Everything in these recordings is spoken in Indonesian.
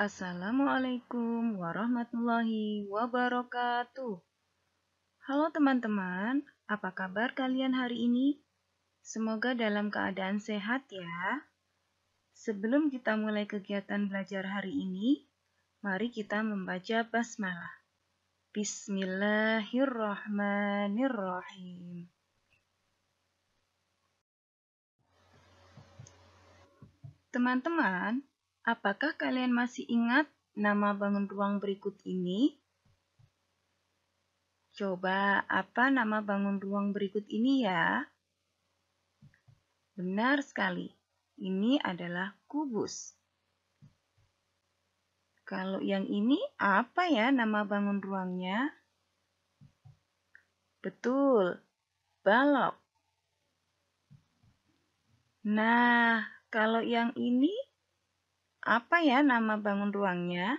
Assalamualaikum warahmatullahi wabarakatuh. Halo teman-teman, apa kabar kalian hari ini? Semoga dalam keadaan sehat ya. Sebelum kita mulai kegiatan belajar hari ini, mari kita membaca basmalah. Bismillahirrahmanirrahim. Teman-teman, Apakah kalian masih ingat nama bangun ruang berikut ini? Coba, apa nama bangun ruang berikut ini ya? Benar sekali, ini adalah kubus. Kalau yang ini apa ya nama bangun ruangnya? Betul, balok. Nah, kalau yang ini apa ya nama bangun ruangnya?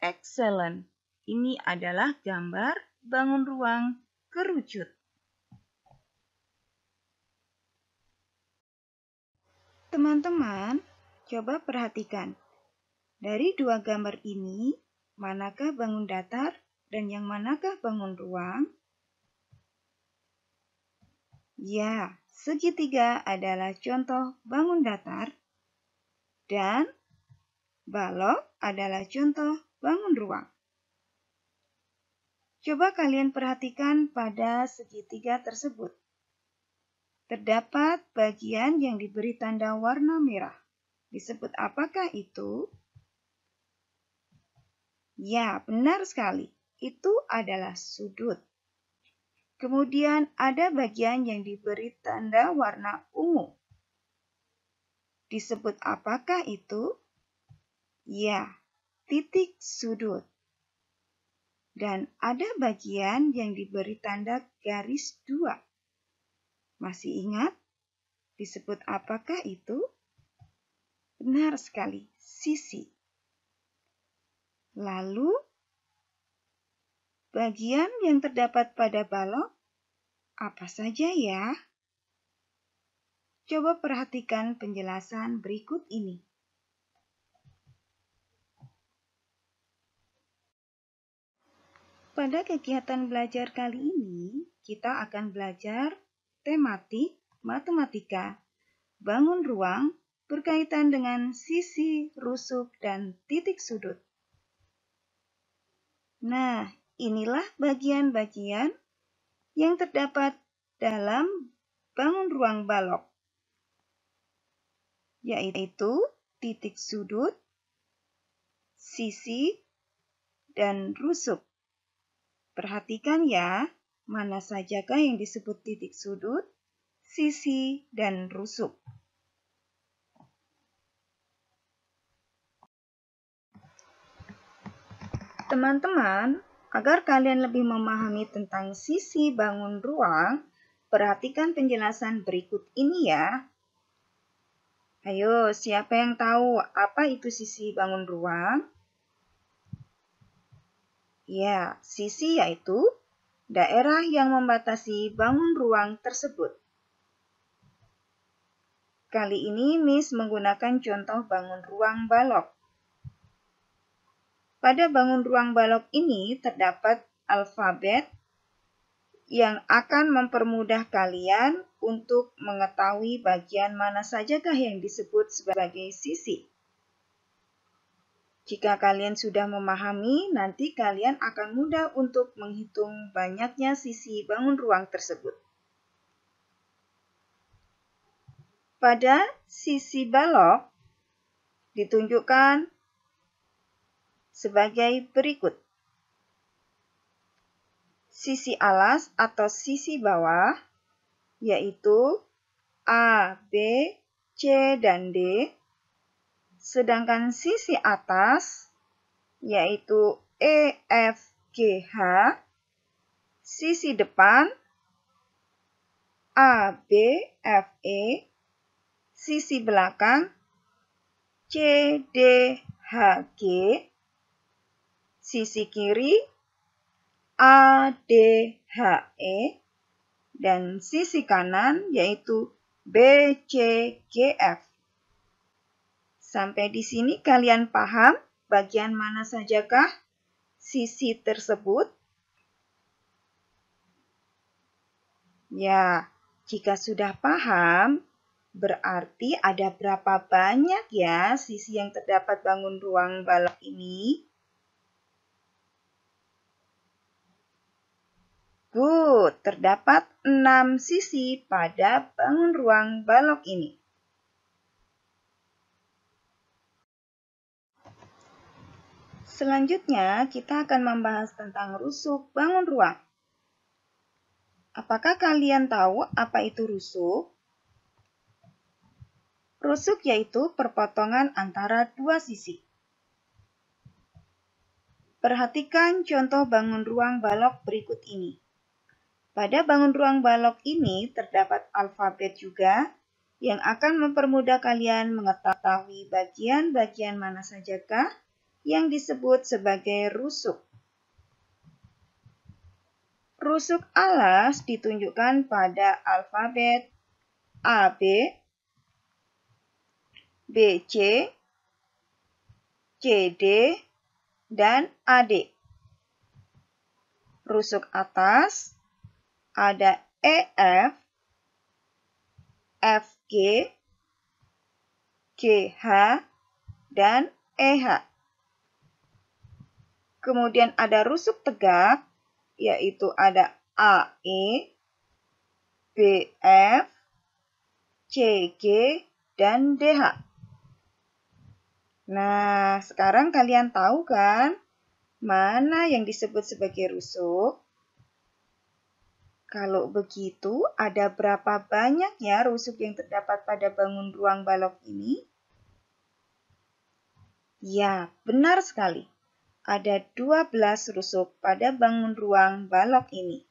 Excellent. Ini adalah gambar bangun ruang kerucut. Teman-teman, coba perhatikan. Dari dua gambar ini, manakah bangun datar dan yang manakah bangun ruang? Ya, segitiga adalah contoh bangun datar dan balok adalah contoh bangun ruang. Coba kalian perhatikan pada segitiga tersebut. Terdapat bagian yang diberi tanda warna merah. Disebut apakah itu? Ya, benar sekali. Itu adalah sudut. Kemudian ada bagian yang diberi tanda warna ungu. Disebut apakah itu? Ya, titik sudut. Dan ada bagian yang diberi tanda garis dua. Masih ingat? Disebut apakah itu? Benar sekali, sisi. Lalu, bagian yang terdapat pada balok apa saja ya? Coba perhatikan penjelasan berikut ini. Pada kegiatan belajar kali ini, kita akan belajar tematik matematika, bangun ruang berkaitan dengan sisi, rusuk, dan titik sudut. Nah, inilah bagian-bagian yang terdapat dalam bangun ruang balok yaitu titik sudut, sisi, dan rusuk. Perhatikan ya, mana sajakah yang disebut titik sudut, sisi, dan rusuk. Teman-teman, agar kalian lebih memahami tentang sisi bangun ruang, perhatikan penjelasan berikut ini ya. Ayo, siapa yang tahu apa itu sisi bangun ruang? Ya, sisi yaitu daerah yang membatasi bangun ruang tersebut. Kali ini Miss menggunakan contoh bangun ruang balok. Pada bangun ruang balok ini terdapat alfabet, yang akan mempermudah kalian untuk mengetahui bagian mana sajakah yang disebut sebagai sisi. Jika kalian sudah memahami, nanti kalian akan mudah untuk menghitung banyaknya sisi bangun ruang tersebut. Pada sisi balok, ditunjukkan sebagai berikut sisi alas atau sisi bawah, yaitu A, B, C, dan D. Sedangkan sisi atas, yaitu E, F, G, H. Sisi depan, A, B, F, E. Sisi belakang, C, D, H, G. Sisi kiri, ADHE dan sisi kanan yaitu BCGF. Sampai di sini kalian paham bagian mana sajakah sisi tersebut? Ya, jika sudah paham, berarti ada berapa banyak ya sisi yang terdapat bangun ruang balok ini? berikut terdapat enam sisi pada bangun ruang balok ini. Selanjutnya, kita akan membahas tentang rusuk bangun ruang. Apakah kalian tahu apa itu rusuk? Rusuk yaitu perpotongan antara dua sisi. Perhatikan contoh bangun ruang balok berikut ini. Pada bangun ruang balok ini terdapat alfabet juga yang akan mempermudah kalian mengetahui bagian-bagian mana sajakah yang disebut sebagai rusuk. Rusuk alas ditunjukkan pada alfabet AB, BC, CD, dan AD. Rusuk atas ada EF, FG, GH, dan EH. Kemudian ada rusuk tegak, yaitu ada AE, BF, CG, dan DH. Nah, sekarang kalian tahu kan mana yang disebut sebagai rusuk? Kalau begitu, ada berapa banyak ya rusuk yang terdapat pada bangun ruang balok ini? Ya, benar sekali. Ada 12 rusuk pada bangun ruang balok ini.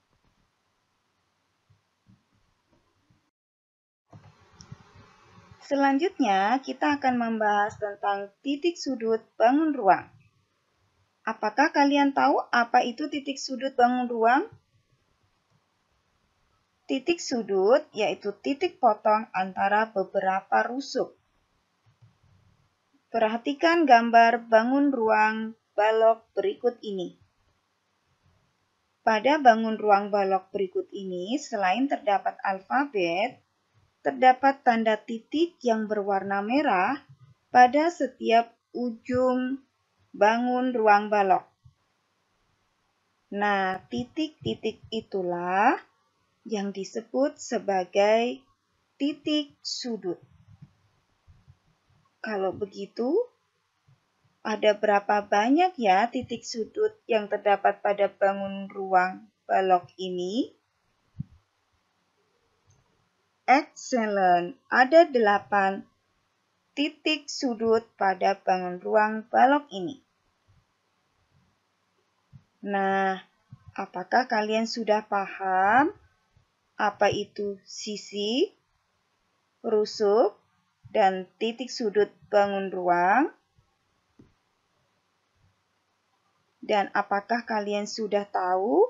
Selanjutnya, kita akan membahas tentang titik sudut bangun ruang. Apakah kalian tahu apa itu titik sudut bangun ruang? Titik sudut yaitu titik potong antara beberapa rusuk. Perhatikan gambar bangun ruang balok berikut ini. Pada bangun ruang balok berikut ini, selain terdapat alfabet, terdapat tanda titik yang berwarna merah pada setiap ujung bangun ruang balok. Nah, titik-titik itulah yang disebut sebagai titik sudut. Kalau begitu, ada berapa banyak ya titik sudut yang terdapat pada bangun ruang balok ini? Excellent, ada delapan titik sudut pada bangun ruang balok ini. Nah, apakah kalian sudah paham apa itu sisi, rusuk, dan titik sudut bangun ruang. Dan apakah kalian sudah tahu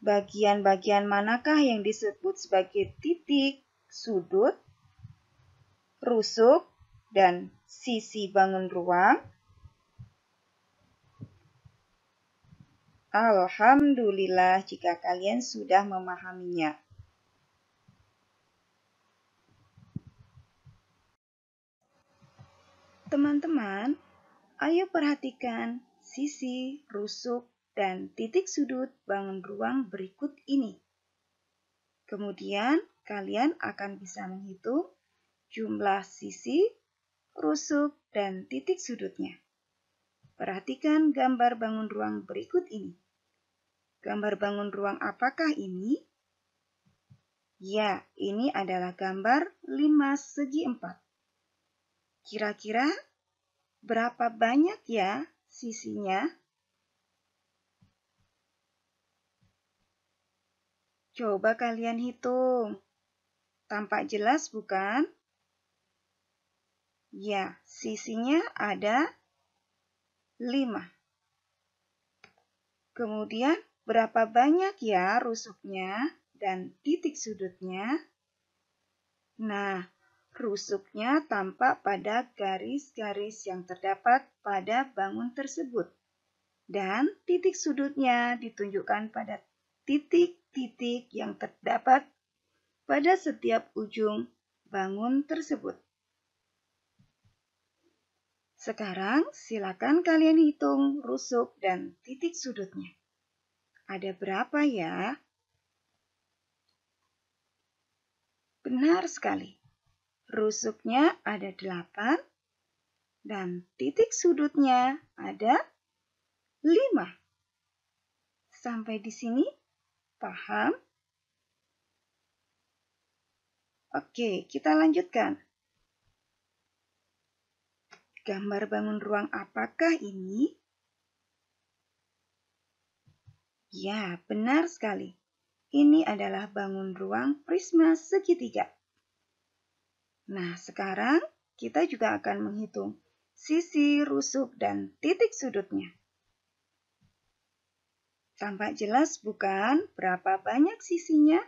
bagian-bagian manakah yang disebut sebagai titik sudut, rusuk, dan sisi bangun ruang? Alhamdulillah jika kalian sudah memahaminya. Teman-teman, ayo perhatikan sisi, rusuk, dan titik sudut bangun ruang berikut ini. Kemudian, kalian akan bisa menghitung jumlah sisi, rusuk, dan titik sudutnya. Perhatikan gambar bangun ruang berikut ini. Gambar bangun ruang apakah ini? Ya, ini adalah gambar 5 segi 4. Kira-kira berapa banyak ya sisinya? Coba kalian hitung. Tampak jelas bukan? Ya, sisinya ada 5. Kemudian, berapa banyak ya rusuknya dan titik sudutnya? Nah, rusuknya tampak pada garis-garis yang terdapat pada bangun tersebut. Dan titik sudutnya ditunjukkan pada titik-titik yang terdapat pada setiap ujung bangun tersebut. Sekarang silakan kalian hitung rusuk dan titik sudutnya. Ada berapa ya? Benar sekali. Rusuknya ada 8 dan titik sudutnya ada 5. Sampai di sini paham? Oke, kita lanjutkan. Gambar bangun ruang apakah ini? Ya, benar sekali. Ini adalah bangun ruang prisma segitiga. Nah, sekarang kita juga akan menghitung sisi, rusuk, dan titik sudutnya. Tampak jelas bukan berapa banyak sisinya?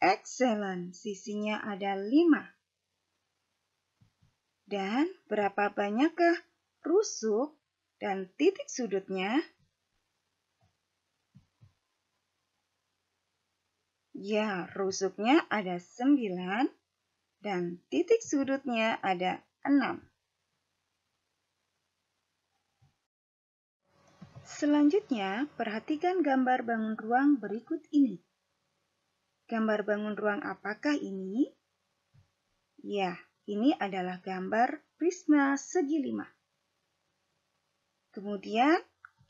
Excellent, sisinya ada 5 dan berapa banyakkah rusuk dan titik sudutnya? Ya, rusuknya ada 9 dan titik sudutnya ada 6. Selanjutnya, perhatikan gambar bangun ruang berikut ini. Gambar bangun ruang apakah ini? Ya, ini adalah gambar prisma segi lima. Kemudian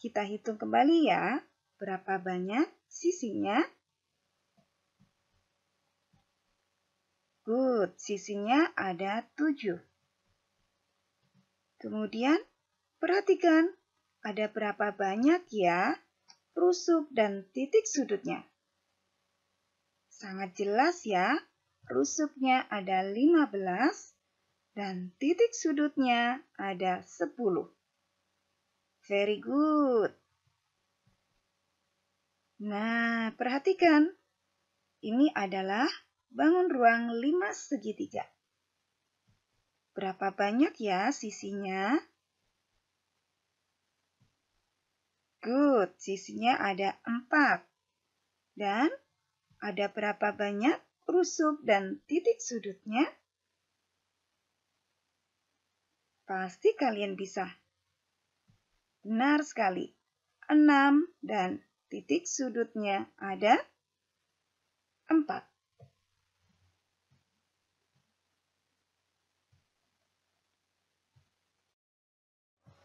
kita hitung kembali ya, berapa banyak sisinya. Good, sisinya ada tujuh. Kemudian, perhatikan ada berapa banyak ya rusuk dan titik sudutnya. Sangat jelas ya rusuknya ada 15 dan titik sudutnya ada 10. Very good. Nah, perhatikan. Ini adalah bangun ruang 5 segitiga. Berapa banyak ya sisinya? Good, sisinya ada 4. Dan ada berapa banyak rusuk dan titik sudutnya, pasti kalian bisa. Benar sekali, 6 dan titik sudutnya ada 4.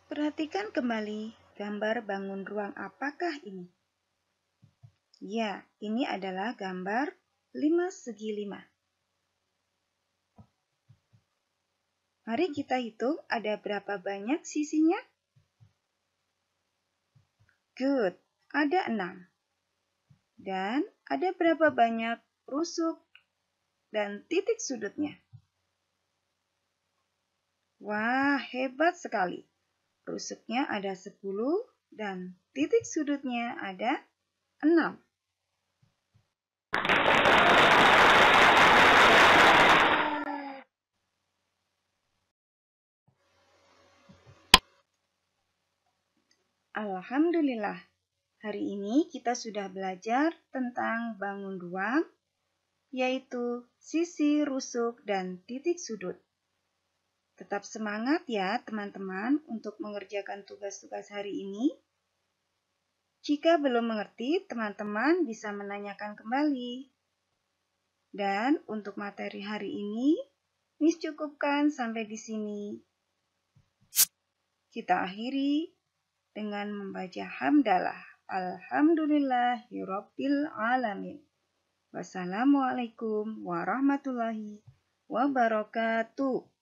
Perhatikan kembali gambar bangun ruang apakah ini. Ya, ini adalah gambar 5 segi 5. Mari kita hitung ada berapa banyak sisinya. Good, ada 6. Dan ada berapa banyak rusuk dan titik sudutnya? Wah, hebat sekali. Rusuknya ada 10 dan titik sudutnya ada 6. Alhamdulillah, hari ini kita sudah belajar tentang bangun ruang, yaitu sisi rusuk dan titik sudut. Tetap semangat ya teman-teman untuk mengerjakan tugas-tugas hari ini. Jika belum mengerti, teman-teman bisa menanyakan kembali. Dan untuk materi hari ini, Miss cukupkan sampai di sini. Kita akhiri dengan membaca hamdalah. Alhamdulillahirabbil alamin. Wassalamualaikum warahmatullahi wabarakatuh.